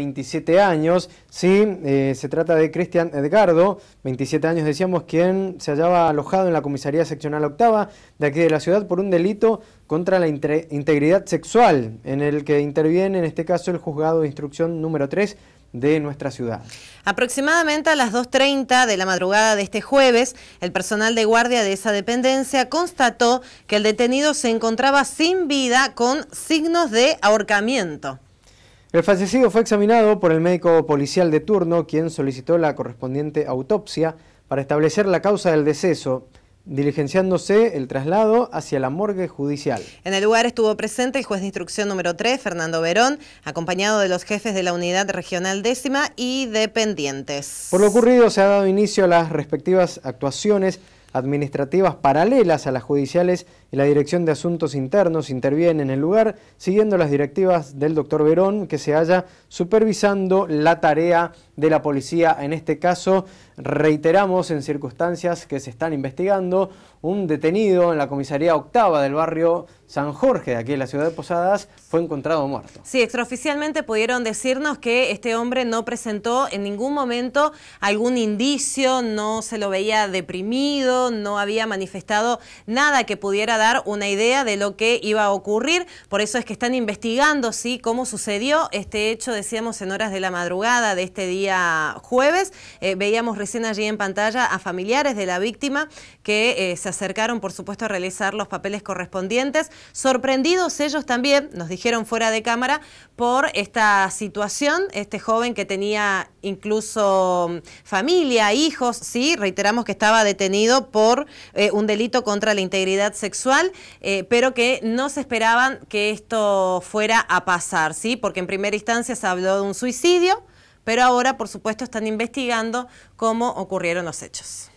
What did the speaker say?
27 años, sí, eh, se trata de Cristian Edgardo, 27 años decíamos, quien se hallaba alojado en la comisaría seccional octava de aquí de la ciudad por un delito contra la integridad sexual, en el que interviene en este caso el juzgado de instrucción número 3 de nuestra ciudad. Aproximadamente a las 2.30 de la madrugada de este jueves, el personal de guardia de esa dependencia constató que el detenido se encontraba sin vida con signos de ahorcamiento. El fallecido fue examinado por el médico policial de turno, quien solicitó la correspondiente autopsia para establecer la causa del deceso, diligenciándose el traslado hacia la morgue judicial. En el lugar estuvo presente el juez de instrucción número 3, Fernando Verón, acompañado de los jefes de la unidad regional décima y dependientes. Por lo ocurrido se ha dado inicio a las respectivas actuaciones administrativas paralelas a las judiciales y la Dirección de Asuntos Internos interviene en el lugar, siguiendo las directivas del doctor Verón, que se haya supervisando la tarea de la policía. En este caso, reiteramos en circunstancias que se están investigando, un detenido en la comisaría octava del barrio San Jorge, de aquí en la ciudad de Posadas, fue encontrado muerto. Sí, extraoficialmente pudieron decirnos que este hombre no presentó en ningún momento algún indicio, no se lo veía deprimido, no había manifestado nada que pudiera dar una idea de lo que iba a ocurrir. Por eso es que están investigando ¿sí? cómo sucedió este hecho, decíamos, en horas de la madrugada de este día jueves. Eh, veíamos recién allí en pantalla a familiares de la víctima que eh, se acercaron, por supuesto, a realizar los papeles correspondientes. Sorprendidos ellos también, nos dijeron fuera de cámara, por esta situación, este joven que tenía incluso mm, familia, hijos, sí, reiteramos que estaba detenido por eh, un delito contra la integridad sexual, eh, pero que no se esperaban que esto fuera a pasar, Porque en primera instancia se habló de un suicidio, pero ahora, por supuesto, están investigando cómo ocurrieron los hechos.